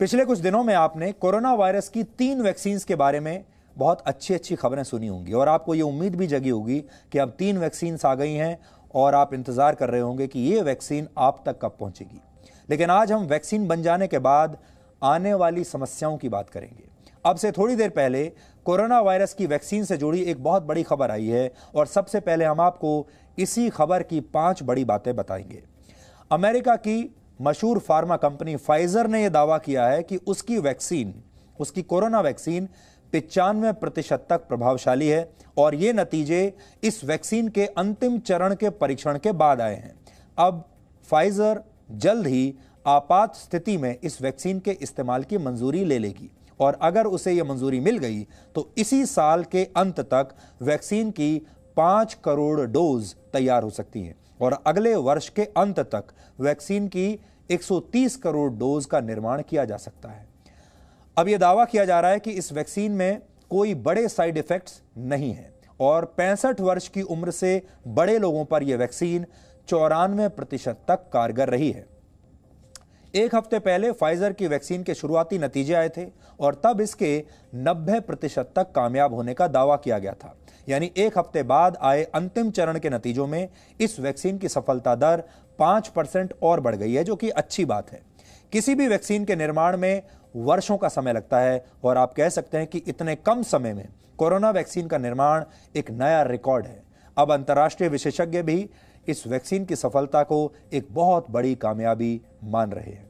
पिछले कुछ दिनों में आपने कोरोना वायरस की तीन वैक्सीन के बारे में बहुत अच्छी अच्छी खबरें सुनी होंगी और आपको ये उम्मीद भी जगी होगी कि अब तीन वैक्सीन्स आ गई हैं और आप इंतज़ार कर रहे होंगे कि ये वैक्सीन आप तक कब पहुंचेगी लेकिन आज हम वैक्सीन बन जाने के बाद आने वाली समस्याओं की बात करेंगे अब से थोड़ी देर पहले कोरोना वायरस की वैक्सीन से जुड़ी एक बहुत बड़ी खबर आई है और सबसे पहले हम आपको इसी खबर की पांच बड़ी बातें बताएंगे अमेरिका की मशहूर फार्मा कंपनी फाइजर ने यह दावा किया है कि उसकी वैक्सीन उसकी कोरोना वैक्सीन पिचानवे प्रतिशत तक प्रभावशाली है और ये नतीजे इस वैक्सीन के अंतिम चरण के परीक्षण के बाद आए हैं अब फाइजर जल्द ही आपात स्थिति में इस वैक्सीन के इस्तेमाल की मंजूरी ले लेगी और अगर उसे यह मंजूरी मिल गई तो इसी साल के अंत तक वैक्सीन की पाँच करोड़ डोज तैयार हो सकती हैं और अगले वर्ष के अंत तक वैक्सीन की 130 करोड़ डोज का निर्माण किया जा सकता है अब यह दावा किया जा रहा है कि इस वैक्सीन में कोई बड़े साइड इफेक्ट्स नहीं है और पैंसठ वर्ष की उम्र से बड़े लोगों पर यह वैक्सीन चौरानवे प्रतिशत तक कारगर रही है एक हफ्ते पहले फाइजर की वैक्सीन के शुरुआती नतीजे आए थे और तब इसके 90 प्रतिशत तक कामयाब होने का दावा किया गया था यानी एक हफ्ते बाद आए अंतिम चरण के नतीजों में इस वैक्सीन की सफलता दर पांच परसेंट और बढ़ गई है जो कि अच्छी बात है किसी भी वैक्सीन के निर्माण में वर्षों का समय लगता है और आप कह सकते हैं कि इतने कम समय में कोरोना वैक्सीन का निर्माण एक नया रिकॉर्ड है अब अंतर्राष्ट्रीय विशेषज्ञ भी इस वैक्सीन की सफलता को एक बहुत बड़ी कामयाबी मान रहे हैं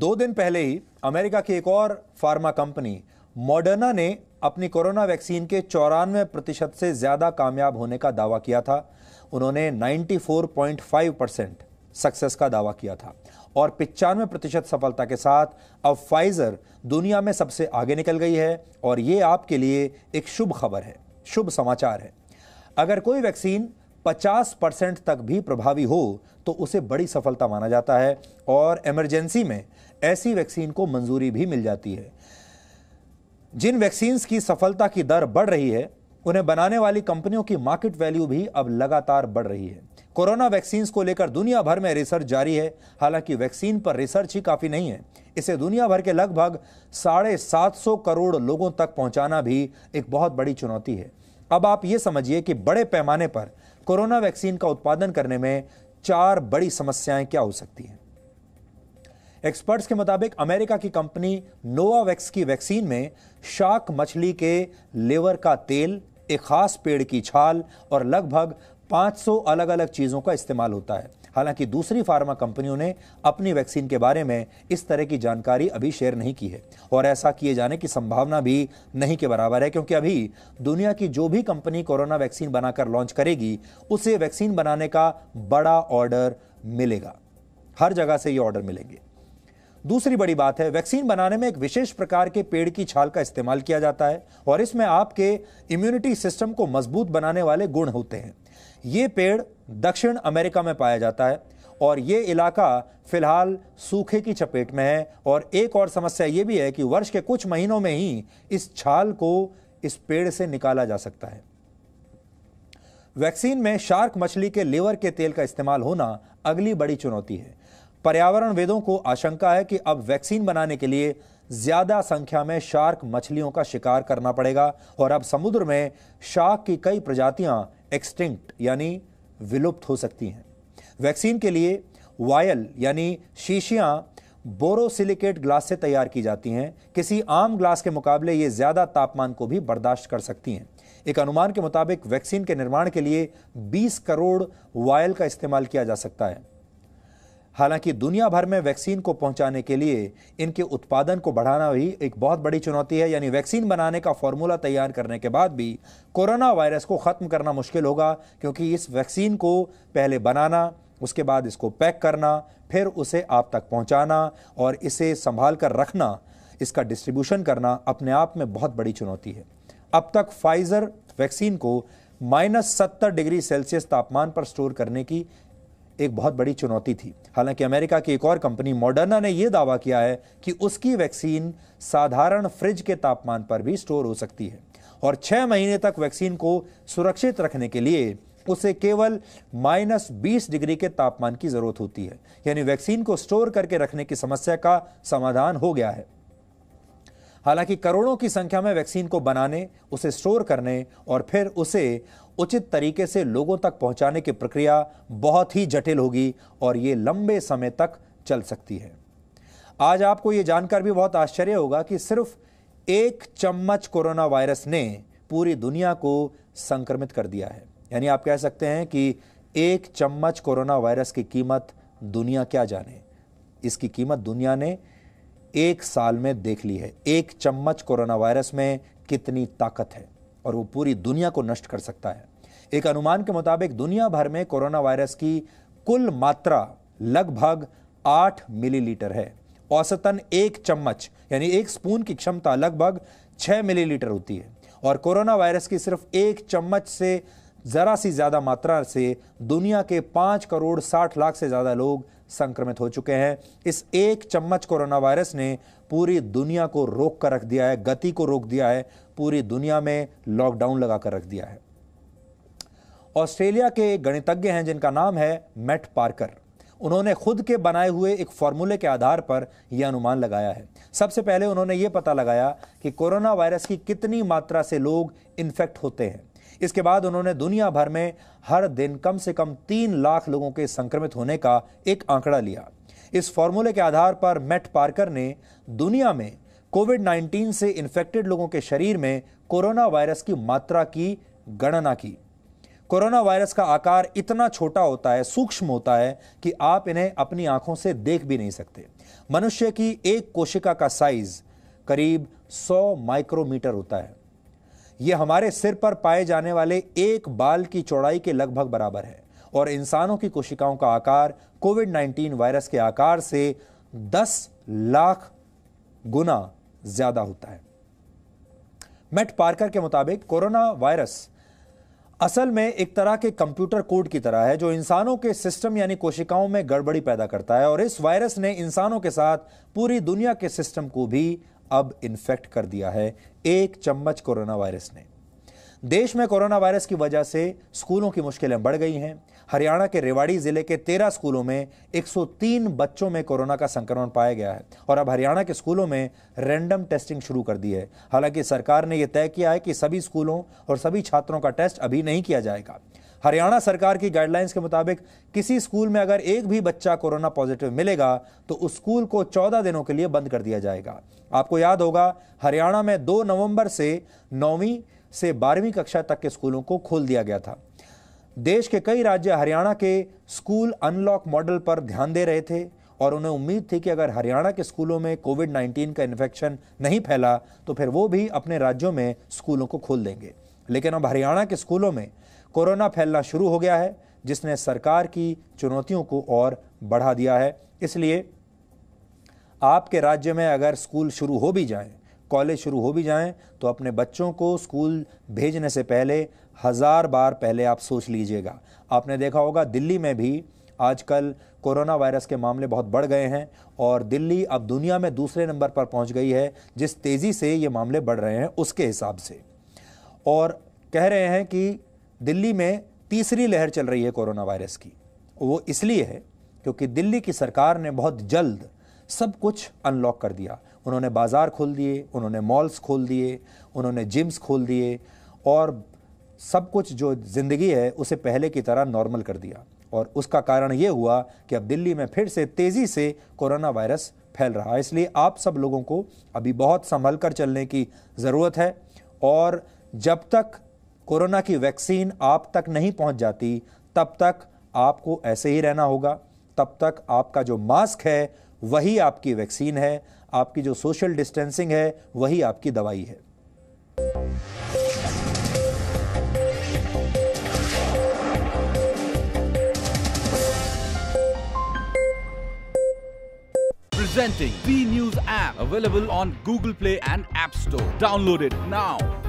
दो दिन पहले ही अमेरिका की एक और फार्मा कंपनी मॉडर्ना ने अपनी कोरोना वैक्सीन के चौरानवे प्रतिशत से ज़्यादा कामयाब होने का दावा किया था उन्होंने 94.5 परसेंट सक्सेस का दावा किया था और पिचानवे प्रतिशत सफलता के साथ अब फाइजर दुनिया में सबसे आगे निकल गई है और ये आपके लिए एक शुभ खबर है शुभ समाचार है अगर कोई वैक्सीन 50 परसेंट तक भी प्रभावी हो तो उसे बड़ी सफलता माना जाता है और इमरजेंसी में ऐसी वैक्सीन को मंजूरी भी मिल जाती है जिन वैक्सीन्स की सफलता की दर बढ़ रही है उन्हें बनाने वाली कंपनियों की मार्केट वैल्यू भी अब लगातार बढ़ रही है कोरोना वैक्सीन्स को लेकर दुनिया भर में रिसर्च जारी है हालांकि वैक्सीन पर रिसर्च ही काफी नहीं है इसे दुनिया भर के लगभग साढ़े सात सौ करोड़ लोगों तक पहुंचाना भी एक बहुत बड़ी चुनौती है अब आप ये समझिए कि बड़े पैमाने पर कोरोना वैक्सीन का उत्पादन करने में चार बड़ी समस्याएं क्या हो सकती हैं एक्सपर्ट्स के मुताबिक अमेरिका की कंपनी नोवावैक्स की वैक्सीन में शाक मछली के लेवर का तेल एक खास पेड़ की छाल और लगभग 500 अलग अलग चीज़ों का इस्तेमाल होता है हालांकि दूसरी फार्मा कंपनियों ने अपनी वैक्सीन के बारे में इस तरह की जानकारी अभी शेयर नहीं की है और ऐसा किए जाने की संभावना भी नहीं के बराबर है क्योंकि अभी दुनिया की जो भी कंपनी कोरोना वैक्सीन बनाकर लॉन्च करेगी उसे वैक्सीन बनाने का बड़ा ऑर्डर मिलेगा हर जगह से ये ऑर्डर मिलेंगे दूसरी बड़ी बात है वैक्सीन बनाने में एक विशेष प्रकार के पेड़ की छाल का इस्तेमाल किया जाता है और इसमें आपके इम्यूनिटी सिस्टम को मजबूत बनाने वाले गुण होते हैं ये पेड़ दक्षिण अमेरिका में पाया जाता है और ये इलाका फिलहाल सूखे की चपेट में है और एक और समस्या ये भी है कि वर्ष के कुछ महीनों में ही इस छाल को इस पेड़ से निकाला जा सकता है वैक्सीन में शार्क मछली के लेवर के तेल का इस्तेमाल होना अगली बड़ी चुनौती है पर्यावरण वेदों को आशंका है कि अब वैक्सीन बनाने के लिए ज्यादा संख्या में शार्क मछलियों का शिकार करना पड़ेगा और अब समुद्र में शार्क की कई प्रजातियां एक्सटिंक्ट यानी विलुप्त हो सकती हैं वैक्सीन के लिए वायल यानी शीशियां बोरोसिलिकेट ग्लास से तैयार की जाती हैं किसी आम ग्लास के मुकाबले ये ज़्यादा तापमान को भी बर्दाश्त कर सकती हैं एक अनुमान के मुताबिक वैक्सीन के निर्माण के लिए 20 करोड़ वायल का इस्तेमाल किया जा सकता है हालांकि दुनिया भर में वैक्सीन को पहुंचाने के लिए इनके उत्पादन को बढ़ाना भी एक बहुत बड़ी चुनौती है यानी वैक्सीन बनाने का फॉर्मूला तैयार करने के बाद भी कोरोना वायरस को ख़त्म करना मुश्किल होगा क्योंकि इस वैक्सीन को पहले बनाना उसके बाद इसको पैक करना फिर उसे आप तक पहुंचाना और इसे संभाल कर रखना इसका डिस्ट्रीब्यूशन करना अपने आप में बहुत बड़ी चुनौती है अब तक फाइज़र वैक्सीन को माइनस सत्तर डिग्री सेल्सियस तापमान पर स्टोर करने की एक बहुत बड़ी चुनौती थी हालांकि अमेरिका की एक और कंपनी मॉडर्ना ने यह दावा किया है कि उसकी वैक्सीन साधारण फ्रिज के तापमान पर भी स्टोर हो सकती है और छः महीने तक वैक्सीन को सुरक्षित रखने के लिए उसे केवल माइनस बीस डिग्री के तापमान की जरूरत होती है यानी वैक्सीन को स्टोर करके रखने की समस्या का समाधान हो गया है हालांकि करोड़ों की संख्या में वैक्सीन को बनाने उसे स्टोर करने और फिर उसे उचित तरीके से लोगों तक पहुंचाने की प्रक्रिया बहुत ही जटिल होगी और ये लंबे समय तक चल सकती है आज आपको ये जानकर भी बहुत आश्चर्य होगा कि सिर्फ एक चम्मच कोरोना वायरस ने पूरी दुनिया को संक्रमित कर दिया है यानी आप कह सकते हैं कि एक चम्मच कोरोना वायरस की कीमत दुनिया क्या जाने इसकी कीमत दुनिया ने एक साल में देख ली है एक चम्मच कोरोना वायरस में कितनी ताकत है और वो पूरी दुनिया को नष्ट कर सकता है एक अनुमान के मुताबिक दुनिया भर में कोरोना वायरस की कुल मात्रा लगभग आठ मिलीलीटर है औसतन एक चम्मच यानी एक स्पून की क्षमता लगभग छह मिलीलीटर होती है और कोरोना वायरस की सिर्फ एक चम्मच से ज़रा सी ज़्यादा मात्रा से दुनिया के पांच करोड़ साठ लाख से ज़्यादा लोग संक्रमित हो चुके हैं इस एक चम्मच कोरोना वायरस ने पूरी दुनिया को रोक कर रख दिया है गति को रोक दिया है पूरी दुनिया में लॉकडाउन लगा कर रख दिया है ऑस्ट्रेलिया के गणितज्ञ हैं जिनका नाम है मेट पार्कर उन्होंने खुद के बनाए हुए एक फॉर्मूले के आधार पर यह अनुमान लगाया है सबसे पहले उन्होंने ये पता लगाया कि कोरोना वायरस की कितनी मात्रा से लोग इन्फेक्ट होते हैं इसके बाद उन्होंने दुनिया भर में हर दिन कम से कम तीन लाख लोगों के संक्रमित होने का एक आंकड़ा लिया इस फॉर्मूले के आधार पर मेट पार्कर ने दुनिया में कोविड 19 से इन्फेक्टेड लोगों के शरीर में कोरोना वायरस की मात्रा की गणना की कोरोना वायरस का आकार इतना छोटा होता है सूक्ष्म होता है कि आप इन्हें अपनी आंखों से देख भी नहीं सकते मनुष्य की एक कोशिका का साइज करीब 100 माइक्रोमीटर होता है ये हमारे सिर पर पाए जाने वाले एक बाल की चौड़ाई के लगभग बराबर है और इंसानों की कोशिकाओं का आकार कोविड 19 वायरस के आकार से 10 लाख गुना ज्यादा होता है मेट पार्कर के मुताबिक कोरोना वायरस असल में एक तरह के कंप्यूटर कोड की तरह है जो इंसानों के सिस्टम यानी कोशिकाओं में गड़बड़ी पैदा करता है और इस वायरस ने इंसानों के साथ पूरी दुनिया के सिस्टम को भी अब इन्फेक्ट कर दिया है एक चम्मच कोरोना वायरस ने देश में कोरोना वायरस की वजह से स्कूलों की मुश्किलें बढ़ गई हैं हरियाणा के रेवाड़ी जिले के तेरह स्कूलों में 103 बच्चों में कोरोना का संक्रमण पाया गया है और अब हरियाणा के स्कूलों में रैंडम टेस्टिंग शुरू कर दी है हालांकि सरकार ने यह तय किया है कि सभी स्कूलों और सभी छात्रों का टेस्ट अभी नहीं किया जाएगा हरियाणा सरकार की गाइडलाइंस के मुताबिक किसी स्कूल में अगर एक भी बच्चा कोरोना पॉजिटिव मिलेगा तो उस स्कूल को चौदह दिनों के लिए बंद कर दिया जाएगा आपको याद होगा हरियाणा में दो नवंबर से नौवीं से बारहवीं कक्षा तक के स्कूलों को खोल दिया गया था देश के कई राज्य हरियाणा के स्कूल अनलॉक मॉडल पर ध्यान दे रहे थे और उन्हें उम्मीद थी कि अगर हरियाणा के स्कूलों में कोविड 19 का इन्फेक्शन नहीं फैला तो फिर वो भी अपने राज्यों में स्कूलों को खोल देंगे लेकिन अब हरियाणा के स्कूलों में कोरोना फैलना शुरू हो गया है जिसने सरकार की चुनौतियों को और बढ़ा दिया है इसलिए आपके राज्य में अगर स्कूल शुरू हो भी जाएं कॉलेज शुरू हो भी जाएं तो अपने बच्चों को स्कूल भेजने से पहले हज़ार बार पहले आप सोच लीजिएगा आपने देखा होगा दिल्ली में भी आजकल कोरोना वायरस के मामले बहुत बढ़ गए हैं और दिल्ली अब दुनिया में दूसरे नंबर पर पहुंच गई है जिस तेज़ी से ये मामले बढ़ रहे हैं उसके हिसाब से और कह रहे हैं कि दिल्ली में तीसरी लहर चल रही है कोरोना वायरस की वो इसलिए है क्योंकि दिल्ली की सरकार ने बहुत जल्द सब कुछ अनलॉक कर दिया उन्होंने बाज़ार खोल दिए उन्होंने मॉल्स खोल दिए उन्होंने जिम्स खोल दिए और सब कुछ जो ज़िंदगी है उसे पहले की तरह नॉर्मल कर दिया और उसका कारण ये हुआ कि अब दिल्ली में फिर से तेज़ी से कोरोना वायरस फैल रहा है इसलिए आप सब लोगों को अभी बहुत संभल कर चलने की ज़रूरत है और जब तक कोरोना की वैक्सीन आप तक नहीं पहुंच जाती तब तक आपको ऐसे ही रहना होगा तब तक आपका जो मास्क है वही आपकी वैक्सीन है आपकी जो सोशल डिस्टेंसिंग है वही आपकी दवाई है Presenting B News app available on Google Play and App Store. Download it now.